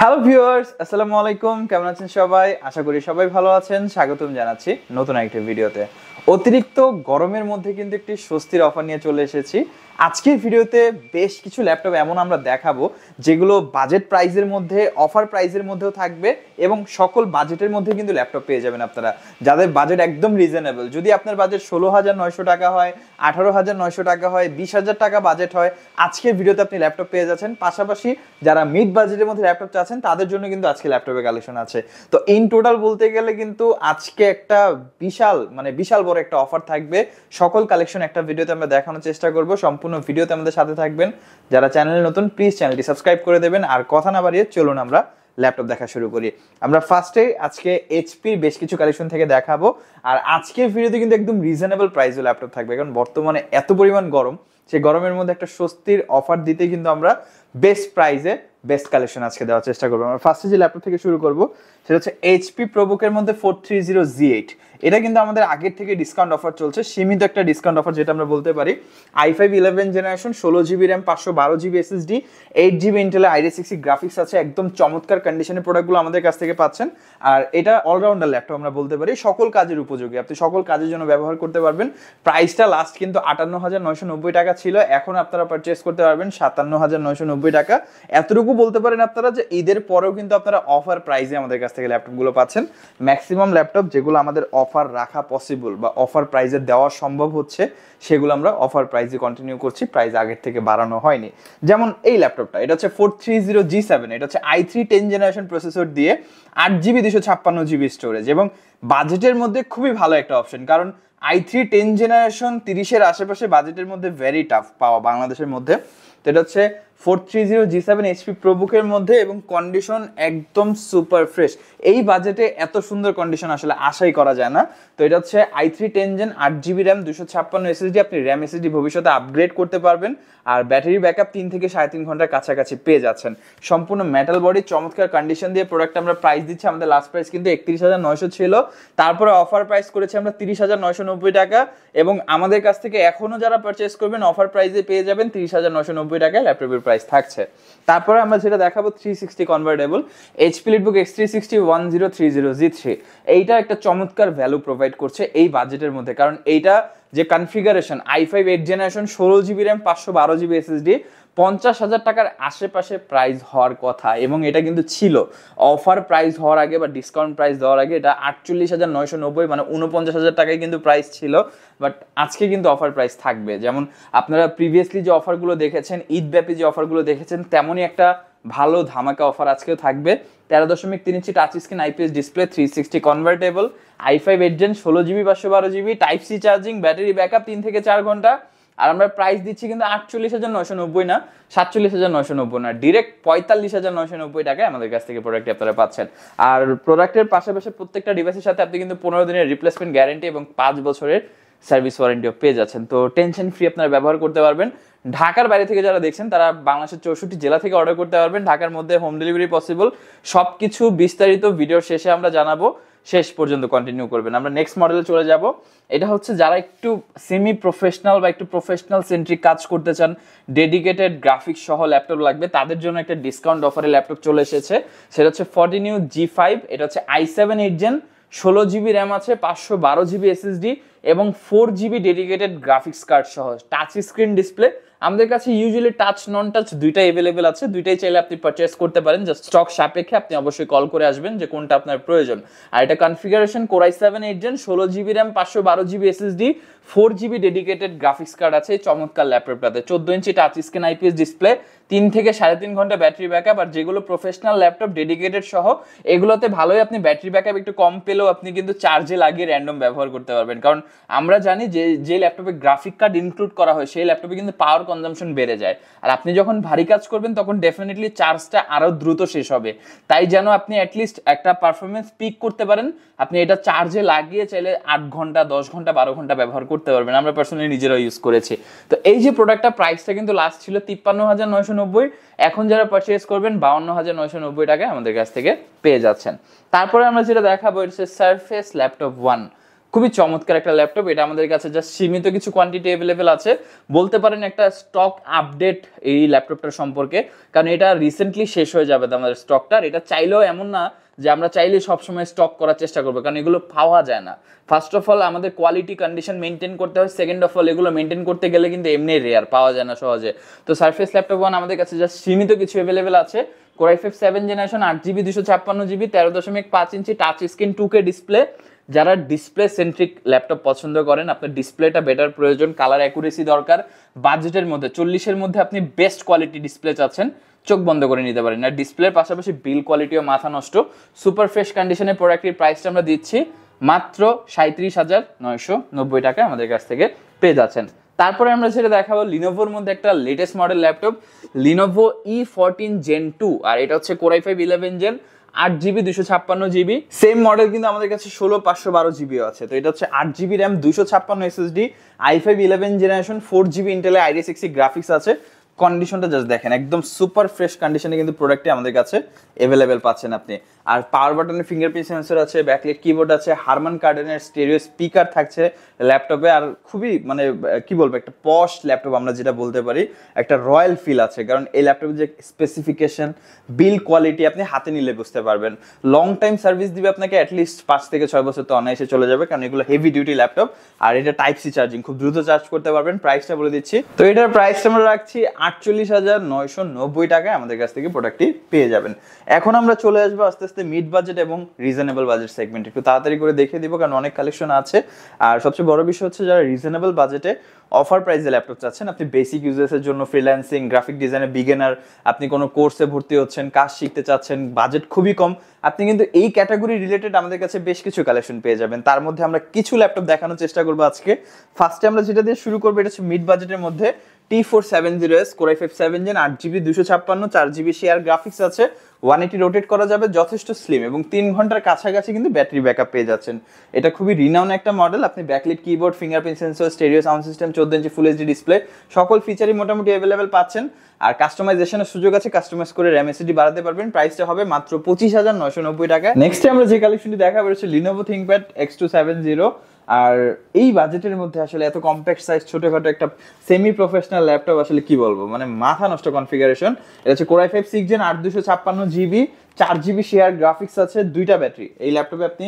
hello viewers আসসালামু আলাইকুম কেমন আছেন সবাই আশা করি সবাই ভালো আছেন স্বাগতম জানাচ্ছি নতুন একটি ভিডিওতে অতিরিক্ত গরমের মধ্যে কিন্তু একটি স্বস্তির অফার নিয়ে চলে এসেছি আজকের ভিডিওতে বেশ কিছু ল্যাপটপ এমন আমরা দেখাবো যেগুলো বাজেট প্রাইজের মধ্যে অফার প্রাইজের মধ্যেও থাকবে এবং সকল বাজেটের মধ্যে কিন্তু ল্যাপটপ পেয়ে যাবেন আপনারা যাদের বাজেট একদম রিজনেবল যদি আপনার বাজেট ষোলো হাজার নয়শো টাকা হয় আঠারো হাজার নয়শো টাকা হয় বিশ হাজার টাকা বাজেট হয় আজকের ভিডিওতে আপনি ল্যাপটপ পেয়ে যাচ্ছেন পাশাপাশি যারা মিড বাজেটের মধ্যে ল্যাপটপ চাচ্ছেন তাদের জন্য কিন্তু আজকে ল্যাপটপের কালেকশন আছে তো ইন টোটাল বলতে গেলে কিন্তু আজকে একটা বিশাল মানে বিশাল বড় একটা অফার থাকবে সকল কালেকশন একটা ভিডিওতে আমরা দেখানোর চেষ্টা করবো সম্পূর্ণ সম্পূর্ণ ভিডিওতে আমাদের সাথে থাকবেন যারা চ্যানেল নতুন প্লিজ চ্যানেলটি সাবস্ক্রাইব করে দেবেন আর কথা না বাড়িয়ে চলুন আমরা ল্যাপটপ দেখা শুরু করি আমরা ফার্স্টে আজকে এইচপির বেশ কিছু কালেকশন থেকে দেখাবো আর আজকের ভিডিওতে কিন্তু একদম রিজনেবল প্রাইসে ল্যাপটপ থাকবে কারণ বর্তমানে এত পরিমাণ গরম সেই গরমের মধ্যে একটা স্বস্তির অফার দিতে কিন্তু আমরা বেস্ট প্রাইসে বেস্ট কালেকশন আজকে দেওয়ার চেষ্টা করবো আমরা ফার্স্টে যে ল্যাপটপ থেকে শুরু করবো সেটা হচ্ছে এইচপি প্রবুকের মধ্যে four three zero G eight এটা কিন্তু আমাদের আগের থেকে ডিসকাউন্ট অফার চলছে সীমিত একটা ডিসকাউন্ট অফার যেটা আমরা বলতে পারি আই ফাইভ ইলেভেন জেনারেশন ষোলো জিবি র্যাম পাঁচশো বারো জিবি এসএসডি এইট জিবি ইন্টেলের আইডি সিক্সি গ্রাফিক্স আছে একদম চমৎকার কন্ডিশনের প্রোডাক্টগুলো আমাদের কাছ থেকে পাচ্ছেন আর এটা অলরাউন্ডার ল্যাপটপ আমরা বলতে পারি সকল কাজের উপযোগী আপনি সকল কাজের জন্য ব্যবহার করতে পারবেন প্রাইসটা লাস্ট কিন্তু আটান্ন হাজার নয়শো নব্বই টাকা ছিল এখন আপনারা পারচেস করতে পারবেন সাতান্ন হাজার নয়শো নব্বই টাকা এতটুকু বলতে পারেন আপনারা যে ঈদের পরেও কিন্তু আপনারা অফার প্রাইসে আমাদের কাছ থেকে ল্যাপটপগুলো পাচ্ছেন ম্যাক্সিমাম ল্যাপটপ যেগুলো আমাদের অফার রাখা পসিবল বা অফার প্রাইসে দেওয়া সম্ভব হচ্ছে সেগুলো আমরা অফার প্রাইসে কন্টিনিউ করছি প্রাইস আগের থেকে বাড়ানো হয়নি যেমন এই ল্যাপটপটা এটা হচ্ছে four three zero G seven এটা হচ্ছে i three ten generation processor দিয়ে আট জিবি দুশো ছাপ্পান্ন জিবি স্টোরেজ এবং বাজেটের মধ্যে খুবই ভালো একটা অপশন কারণ আই থ্রি টেন জেনারেশন তিরিশের আশেপাশে বাজেটের মধ্যে ভেরি টাফ পাওয়া বাংলাদেশের মধ্যে তো এটা হচ্ছে four three zero G seven HP প্রবুকের মধ্যে এবং কন্ডিশন একদম সুপার ফ্রেশ এই বাজেটে এত সুন্দর কন্ডিশন আসলে আশাই করা যায় না তো এটা হচ্ছে আই থ্রি টেন জেন আট জিবি র্যাম দুশো ছাপ্পান্ন এসএসডি আপনি র্যাম এসএসডি ভবিষ্যতে আপগ্রেড করতে পারবেন আর ব্যাটারি ব্যাক আপ তিন থেকে সাড়ে তিন ঘন্টার কাছাকাছি পেয়ে যাচ্ছেন সম্পূর্ণ মেটাল বডি চমৎকার কন্ডিশন দিয়ে প্রোডাক্ট আমরা প্রাইস দিচ্ছি আমাদের লাস্ট প্রাইস কিন্তু একত্রিশ হাজার নয়শো ছিল তারপরে অফার প্রাইস করেছি আমরা তিরিশ হাজার নয়শো নব্বই টাকা এবং আমাদের কাছ থেকে এখনও যারা পারচেস করবেন অফার প্রাইসে পেয়ে যাবেন তিরিশ হাজার নয়শো নব্বই টাকায় ল্যাপটপের প্রাইস থাকছে তারপরে আমরা যেটা দেখাবো three sixty convertible HP EliteBook x three sixty one zero three zero G three এইটা একটা চমৎকার ভ্যালু প্রোভাইড করছে এই বাজেটের মধ্যে কারণ এইটা যে configuration i five eight generation ষোলো জিবি র্যাম পাঁচশো বারো জিবি এসএসডি পঞ্চাশ হাজার টাকার আশেপাশে প্রাইস হওয়ার কথা এবং এটা কিন্তু ছিল অফার প্রাইস হওয়ার আগে বা ডিসকাউন্ট প্রাইস দেওয়ার আগে এটা আটচল্লিশ হাজার নয়শো নব্বই মানে উনপঞ্চাশ হাজার টাকায় কিন্তু প্রাইস ছিল বাট আজকে কিন্তু অফার প্রাইস থাকবে যেমন আপনারা প্রিভিয়াসলি যে অফারগুলো দেখেছেন ঈদব্যাপী যে অফারগুলো দেখেছেন তেমনই একটা ভালো ধামাকা অফার আজকেও থাকবে তেরো দশমিক তিন ইঞ্চি touch screen IPS display three sixty convertible i five eight gen ষোলো জিবি পাঁচশো বারো GB type C charging battery backup তিন থেকে চার ঘন্টা আর আমরা প্রাইস দিচ্ছি কিন্তু আটচল্লিশ হাজার নয়শো নব্বই না সাতচল্লিশ হাজার নয়শো নব্বই না ডিরেক্ট পঁয়তাল্লিশ হাজার নয়শো নব্বই টাকায় আমাদের কাছ থেকে প্রোডাক্ট আপনারা পাচ্ছেন আর প্রোডাক্টের পাশাপাশি প্রত্যেকটা ডিভাইসের সাথে আপনি কিন্তু পনেরো দিনের রিপ্লেসমেন্ট গ্যারেন্টি এবং পাঁচ বছরের সার্ভিস ওয়ারেন্টিও পেয়ে যাচ্ছেন তো টেনশন ফ্রি আপনারা ব্যবহার করতে পারবেন ঢাকার বাইরে থেকে যারা দেখছেন তারা বাংলাদেশের চৌষট্টি জেলা থেকে অর্ডার করতে পারবেন ঢাকার মধ্যে হোম ডেলিভারি পসিবল সব কিছু বিস্তারিত ভিডিওর শেষে আমরা জানাবো শেষ পর্যন্ত কন্টিনিউ করবেন আমরা নেক্সট মডেলে চলে যাব এটা হচ্ছে যারা একটু সেমি প্রফেশনাল বা একটু প্রফেশনাল সেন্ট্রিক কাজ করতে চান ডেডিকেটেড গ্রাফিক্স সহ ল্যাপটপ লাগবে তাদের জন্য একটা ডিসকাউন্ট অফারে ল্যাপটপ চলে এসেছে সেটা হচ্ছে ফর্টি নিউ জি ফাইভ এটা হচ্ছে আই সেভেন এইট জেন ষোলো জিবি র্যাম আছে পাঁচশো বারো জিবি এসএসডি এবং four GB dedicated graphics card সহ টাচ স্ক্রিন ডিসপ্লে আমাদের কাছে ইউজুয়ালি টাচ নন টাচ দুইটাই অ্যাভেলেবেল আছে দুইটাই চাইলে আপনি পারচেস করতে পারেন জাস্ট স্টক সাপেক্ষে আপনি অবশ্যই কল করে আসবেন যে কোনটা আপনার প্রয়োজন আর এটা configuration core i seven eight gen ষোলো জিবি র্যাম পাঁচশো বারো GB SSD four GB dedicated graphics card আছে চমৎকার ল্যাপটপটাতে চোদ্দো ইঞ্চি টাচ স্ক্রিন আইপিএস ডিসপ্লে তিন থেকে সাড়ে তিন ঘন্টা ব্যাটারি ব্যাকআপ আর যেগুলো প্রফেশনাল ল্যাপটপ ডেডিকেটেড সহ এগুলোতে ভালোই আপনি ব্যাটারি ব্যাকআপ একটু কম পেলেও আপনি কিন্তু চার্জে লাগিয়ে র্যান্ডম ব্যবহার করতে পারবেন কারণ আমরা জানি যে যে ল্যাপটপে গ্রাফিক কার্ড ইনক্লুড করা হয় সেই ল্যাপটপে কিন্তু পাওয়ার কনজামশন বেড়ে যায় আর আপনি যখন ভারী কাজ করবেন তখন ডেফিনেটলি চার্জটা আরও দ্রুত শেষ হবে তাই যেন আপনি অ্যাটলিস্ট একটা পারফরমেন্স পিক করতে পারেন আপনি এটা চার্জে লাগিয়ে চাইলে আট ঘন্টা দশ ঘন্টা বারো ঘন্টা ব্যবহার করতে পারবেন আমরা পার্সোনালি নিজেরাও ইউজ করেছি তো এই যে প্রোডাক্টটা প্রাইসটা কিন্তু লাস্ট ছিল তিপ্পান্ন হাজার নয়শো নব্বই এখন যারা পারচেস করবেন বাউন্ন হাজার নয়শো নব্বই টাকায় আমাদের কাছ থেকে পেয়ে যাচ্ছেন তারপরে আমরা যেটা দেখাবো ইটস সারফেস ল্যাপটপ ওয়ান খুবই চমৎকার একটা ল্যাপটপ এটা আমাদের কাছে জাস্ট সীমিত কিছু কোয়ান্টিটি অ্যাভেলেবেল আছে বলতে পারেন একটা স্টক আপডেট এই ল্যাপটপটার সম্পর্কে কারণ এটা রিসেন্টলি শেষ হয়ে যাবে আমাদের স্টকটার এটা চাইলেও এমন না যে আমরা চাইলে সবসময় স্টক করার চেষ্টা করবো কারণ এগুলো পাওয়া যায় না ফার্স্ট অফ অল আমাদের কোয়ালিটি কন্ডিশন মেনটেন করতে হয় সেকেন্ড অফ অল এগুলো মেনটেন করতে গেলে কিন্তু এমনি রেয়ার পাওয়া যায় না সহজে তো সার্ফেস ল্যাপটপ ওয়ান আমাদের কাছে জাস্ট সীমিত কিছু অ্যাভেলেবেল আছে কোরাই ফাইভ সেভেন জেনারেশন আট জিবি দুশো ছাপ্পান্ন জিবি তেরো দশমিক পাঁচ ইঞ্চি touch screen two K display যারা ডিসপ্লে সেন্ট্রিক ল্যাপটপ পছন্দ করেন আপনার ডিসপ্লেটা বেটার প্রয়োজন কালার অ্যাকুরেসি দরকার বাজেটের মধ্যে চল্লিশের মধ্যে আপনি বেস্ট কোয়ালিটি ডিসপ্লে চাচ্ছেন চোখ বন্ধ করে নিতে পারেন আর ডিসপ্লের পাশাপাশি বিল কোয়ালিটিও মাথা নষ্ট সুপার ফ্রেশ কন্ডিশনে প্রোডাক্টের প্রাইসটা আমরা দিচ্ছি মাত্র সাঁত্রিশ হাজার নয়শো নব্বই টাকা আমাদের কাছ থেকে পেয়ে যাচ্ছেন তারপরে আমরা যেটা দেখাবো লিনোভোর মধ্যে একটা latest model laptop Lenovo E fourteen gen two আর এটা হচ্ছে কোরাই ফাইভ ইলেভেন জেন আট জিবি দুশো ছাপ্পান্ন জিবি সেম মডেল কিন্তু আমাদের কাছে ষোলো পাঁচশো বারো জিবিও আছে তো এটা হচ্ছে আট জিবি র্যাম দুশো ছাপ্পান্ন SSD i five eleven generation four GB ইন্টেলে আইডি সিক্সি গ্রাফিক্স আছে কন্ডিশনটা জাস্ট দেখেন একদম সুপার ফ্রেশ কন্ডিশনে কিন্তু প্রোডাক্টটি আমাদের কাছে অ্যাভেলেবেল পাচ্ছেন আপনি আর পাওয়ার বাটনের ফিঙ্গারপ্রিন্ট সেন্সর আছে ব্যাকলেট কিবোর্ড আছে হারমান কার্ডেনের স্টেরিও স্পিকার থাকছে ল্যাপটপে আর খুবই মানে কি বলবো একটা পস্ট ল্যাপটপ আমরা যেটা বলতে পারি একটা রয়্যাল ফিল আছে কারণ এই ল্যাপটপের যে স্পেসিফিকেশন বিল কোয়ালিটি আপনি হাতে নিলে বুঝতে পারবেন লং টাইম সার্ভিস দিবে আপনাকে অ্যাটলিস্ট পাঁচ থেকে ছয় বছর তো অনায়াসে চলে যাবে কারণ এগুলো হেভি ডিউটি ল্যাপটপ আর এটা টাইপ সি চার্জিং খুব দ্রুত চার্জ করতে পারবেন প্রাইসটা বলে দিচ্ছি তো এটার প্রাইসটা আমরা রাখছি আটচল্লিশ হাজার নয়শো নব্বই টাকায় আমাদের কাছ থেকে প্রোডাক্টটি পেয়ে যাবেন এখন আমরা চলে আসবো আস্তে আস্তে আস্তে মিড বাজেট এবং রিজনেবল বাজেট সেগমেন্ট একটু তাড়াতাড়ি করে দেখে দিব কারণ অনেক কালেকশন আছে আর সবচেয়ে বড় বিষয় হচ্ছে যারা রিজনেবল বাজেটে অফার প্রাইসে ল্যাপটপ চাচ্ছেন আপনি বেসিক ইউজেসের জন্য ফ্রিল্যান্সিং গ্রাফিক ডিজাইনের বিগেনার আপনি কোনো কোর্সে ভর্তি হচ্ছেন কাজ শিখতে চাচ্ছেন বাজেট খুবই কম আপনি কিন্তু এই ক্যাটাগরি রিলেটেড আমাদের কাছে বেশ কিছু কালেকশন পেয়ে যাবেন তার মধ্যে আমরা কিছু ল্যাপটপ দেখানোর চেষ্টা করবো আজকে ফার্স্টে আমরা যেটা দিয়ে শুরু করবো এটা হচ্ছে মিড বাজেটের মধ্যে T four seven zero S core i five seven gen আট জিবি দুশো ছাপ্পান্ন চার জিবি শেয়ার গ্রাফিক্স আছে ওয়ান এটি রোটেট করা যাবে যথেষ্ট স্লিম এবং তিন ঘন্টার কাছাকাছি কিন্তু ব্যাটারি ব্যাক আপ পেয়ে যাচ্ছেন এটা খুবই রিনাউন একটা মডেল আপনি backlit keyboard fingerprint sensor stereo sound system চোদ্দ ইঞ্চি ফুল এইচডি ডিসপ্লে সকল ফিচারই মোটামুটি অ্যাভেলেবেল পাচ্ছেন আর কাস্টমাইজেশনের সুযোগ আছে কাস্টমাইজ করে র্যাম এসএসডি বাড়াতে পারবেন প্রাইসটা হবে মাত্র পঁচিশ হাজার নয়শো নব্বই টাকা নেক্সটে আমরা যে কালেকশনটি দেখা বেরোচ্ছে Lenovo ThinkPad X two seven zero আর এই বাজেটের মধ্যে আসলে এত কম্প্যাক্ট সাইজ ছোটখাটো একটা সেমি প্রফেশনাল ল্যাপটপ আসলে কি বলবো মানে মাথা নষ্ট কনফিগারেশন এটা হচ্ছে কোরাই ফাইভ সিক্স জেন আট দুশো ছাপ্পান্ন জিবি চার জিবি শেয়ার গ্রাফিক্স আছে দুইটা ব্যাটারি এই ল্যাপটপে আপনি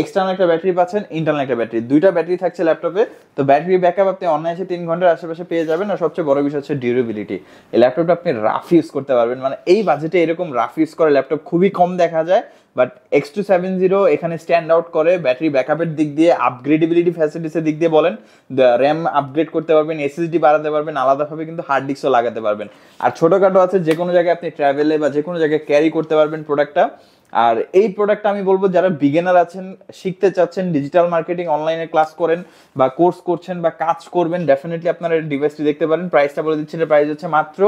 এক্সটার্নাল একটা ব্যাটারি পাচ্ছেন ইন্টারনাল একটা ব্যাটারি দুইটা ব্যাটারি থাকছে ল্যাপটপে তো ব্যাটারি ব্যাকআপ আপনি এসে তিন ঘন্টার আশেপাশে পেয়ে যাবেন আর সবচেয়ে বড় বিষয় হচ্ছে ডিউরেবিলিটি এই ল্যাপটপটা আপনি রাফ ইউজ করতে পারবেন মানে এই বাজেটে এরকম রাফ ইউজ করা ল্যাপটপ খুবই কম দেখা যায় but X two seven zero এখানে স্ট্যান্ড আউট করে ব্যাটারি ব্যাকআপের দিক দিয়ে আপগ্রেডেবিলিটি ফ্যাসিলিটিসের দিক দিয়ে বলেন র্যাম আপগ্রেড করতে পারবেন এসএসডি বাড়াতে পারবেন আলাদাভাবে কিন্তু হার্ড ডিস্কও লাগাতে পারবেন আর ছোটোখাটো আছে যে কোনো জায়গায় আপনি ট্রাভেলে বা যে কোনো জায়গায় ক্যারি করতে পারবেন প্রোডাক্টটা আর এই প্রোডাক্ট আমি বলবো যারা বিগেনার আছেন শিখতে চাচ্ছেন ডিজিটাল মার্কেটিং অনলাইনে ক্লাস করেন বা কোর্স করছেন বা কাজ করবেন ডেফিনেটলি আপনারা ডিভাইসটি দেখতে পারেন প্রাইসটা বলে দিচ্ছি প্রাইস হচ্ছে মাত্র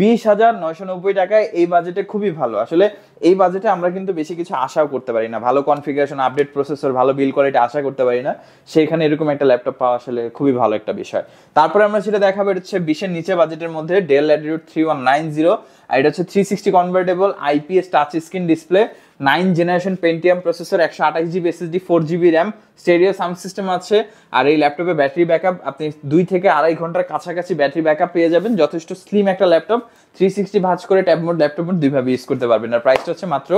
বিশ হাজার নয়শো নব্বই টাকায় এই বাজেটে খুবই ভালো আসলে এই বাজেটে আমরা কিন্তু বেশি কিছু আশাও করতে পারি না ভালো কনফিগারেশন আপডেট প্রসেসর ভালো বিল কোয়ালিটি আশা করতে পারি না সেখানে এরকম একটা ল্যাপটপ পাওয়া আসলে খুবই ভালো একটা বিষয় তারপরে আমরা সেটা দেখাবো এটা হচ্ছে বিশের নিচে বাজেটের মধ্যে Dell Latitude three one nine zero আর এটা হচ্ছে three sixty convertible IPS touch screen display nine generation Pentium processor একশো আঠাশ GB SSD four GB RAM stereo sound system আছে আর এই ল্যাপটপে ব্যাটারি ব্যাকআপ আপনি দুই থেকে আড়াই ঘন্টার কাছাকাছি ব্যাটারি ব্যাকআপ পেয়ে যাবেন যথেষ্ট স্লিম একটা ল্যাপটপ থ্রি সিক্সটি ভাজ করে ট্যাব মোড ল্যাপটপ মোড দুইভাবে ইউজ করতে পারবেন আর প্রাইসটা হচ্ছে মাত্র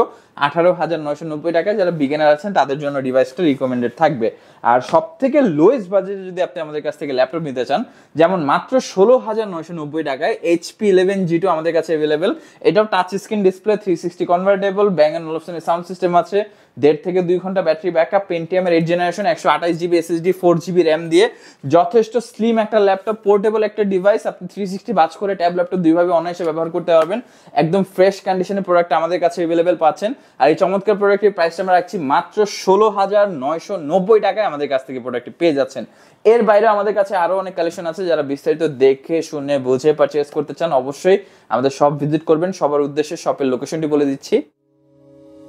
আঠারো হাজার নয়শো নব্বই টাকা যারা বিগিনার আছেন তাদের জন্য ডিভাইসটা রিকমেন্ডেড থাকবে আর সব থেকে লোয়েস্ট বাজেটে যদি আপনি আমাদের কাছ থেকে ল্যাপটপ নিতে চান যেমন মাত্র ষোলো হাজার নয়শো নব্বই টাকায় এইচপি ইলেভেন জি টু আমাদের কাছে অ্যাভেলেবেল এটাও touch screen display three sixty convertible Bang and অলপশনের সাউন্ড সিস্টেম আছে দেড় থেকে দুই ঘন্টা ব্যাটারি ব্যাকআপ পেন্টিএমের এইট জেনারেশন একশো আঠাশ GB SSD four GB RAM দিয়ে যথেষ্ট স্লিম একটা ল্যাপটপ পোর্টেবল একটা ডিভাইস আপনি থ্রি সিক্সটি বাজ করে ট্যাব ল্যাপটপ দুইভাবে অনায়াসে ব্যবহার করতে পারবেন একদম ফ্রেশ কন্ডিশনের প্রোডাক্ট আমাদের কাছে অ্যাভেলেবেল পাচ্ছেন আর এই চমৎকার প্রোডাক্টের প্রাইসটা আমরা রাখছি মাত্র ষোলো হাজার নয়শো নব্বই টাকায় আমাদের কাছ থেকে প্রোডাক্টটি পেয়ে যাচ্ছেন এর বাইরে আমাদের কাছে আরও অনেক কালেকশন আছে যারা বিস্তারিত দেখে শুনে বুঝে পারচেস করতে চান অবশ্যই আমাদের সব ভিজিট করবেন সবার উদ্দেশ্যে শপের লোকেশনটি বলে দিচ্ছি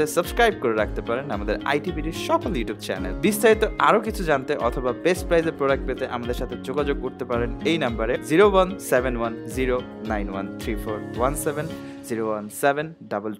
চ্যানেলটিতে সাবস্ক্রাইব করে রাখতে পারেন আমাদের আইটিভিটির সকল ইউটিউব চ্যানেল বিস্তারিত আরও কিছু জানতে অথবা বেস্ট প্রাইজের প্রোডাক্ট পেতে আমাদের সাথে যোগাযোগ করতে পারেন এই নাম্বারে zero one seven one zero nine one three four one seven zero one seven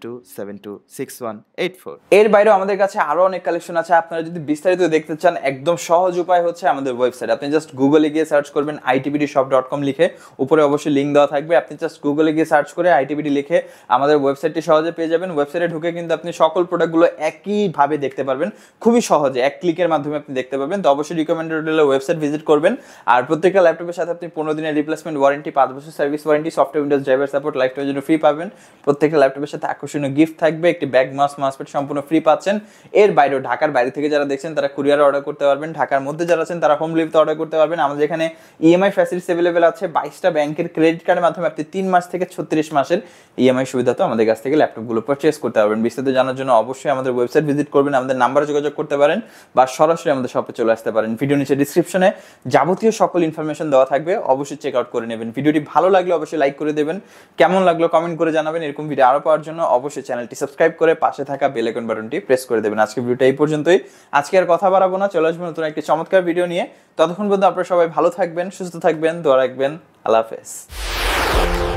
two seven two six one eight four এর বাইরেও আমাদের কাছে আরও অনেক কালেকশন আছে আপনারা যদি বিস্তারিত দেখতে চান একদম সহজ উপায় হচ্ছে আমাদের ওয়েবসাইট আপনি জাস্ট গুগলে গিয়ে সার্চ করবেন আইটিবিডি শপ ডট কম লিখে উপরে অবশ্যই লিঙ্ক দেওয়া থাকবে আপনি জাস্ট গুগলে গিয়ে সার্চ করে আইটিবিডি লিখে আমাদের ওয়েবসাইটটি সহজে পেয়ে যাবেন ওয়েবসাইটে ঢুকে কিন্তু আপনি সকল প্রোডাক্টগুলো একইভাবে দেখতে পারবেন খুবই সহজে এক ক্লিকের মাধ্যমে আপনি দেখতে পাবেন তো অবশ্যই রিকমেন্ডেড হলে ওয়েবসাইট ভিজিট করবেন আর প্রত্যেকটা ল্যাপটপের সাথে আপনি পনেরো দিনের রিপ্লেসমেন্ট ওয়ারেন্টি পাঁচ বছর service warranty software Windows driver support লাইফটাইমের জন্য ফ্রি পাবেন প্রত্যেকটা ল্যাপটপের সাথে আকর্ষণীয় গিফট থাকবে একটি ব্যাগ মাস মাসপেট সম্পূর্ণ ফ্রি পাচ্ছেন এর বাইরেও ঢাকার বাইরে থেকে যারা দেখছেন তারা কুরিয়ার অর্ডার করতে পারবেন ঢাকার মধ্যে যারা আছেন তারা হোম ডেলিভারি অর্ডার করতে পারবেন আমাদের এখানে ইএমআই ফ্যাসিলিটিস অ্যাভেলেবেল আছে বাইশটা ব্যাংকের ক্রেডিট কার্ডের মাধ্যমে আপনি তিন মাস থেকে ছত্রিশ মাসের ইএমআই সুবিধা তো আমাদের কাছ থেকে ল্যাপটপগুলো পারচেস করতে পারবেন বিস্তারিত জানার জন্য অবশ্যই আমাদের ওয়েবসাইট ভিজিট করবেন আমাদের নাম্বার যোগাযোগ করতে পারেন বা সরাসরি আমাদের শপে চলে আসতে পারেন ভিডিও নিচে ডিসক্রিপশনে যাবতীয় সকল ইনফরমেশন দেওয়া থাকবে অবশ্যই চেক আউট করে নেবেন ভিডিওটি ভালো লাগলে অবশ্যই লাইক করে দেবেন কেমন লাগলো কমেন্ট করে জানাবেন এরকম ভিডিও আরো পাওয়ার জন্য অবশ্যই চ্যানেলটি সাবস্ক্রাইব করে পাশে থাকা বেলেকন বাটনটি প্রেস করে দেবেন আজকে ভিডিওটা এই পর্যন্তই আজকে আর কথা বাড়াবো না চলে আসবেন নতুন একটি চমৎকার ভিডিও নিয়ে ততক্ষণ পর্যন্ত আপনারা সবাই ভালো থাকবেন সুস্থ থাকবেন দোয়া রাখবেন আল্লাহ হাফেজ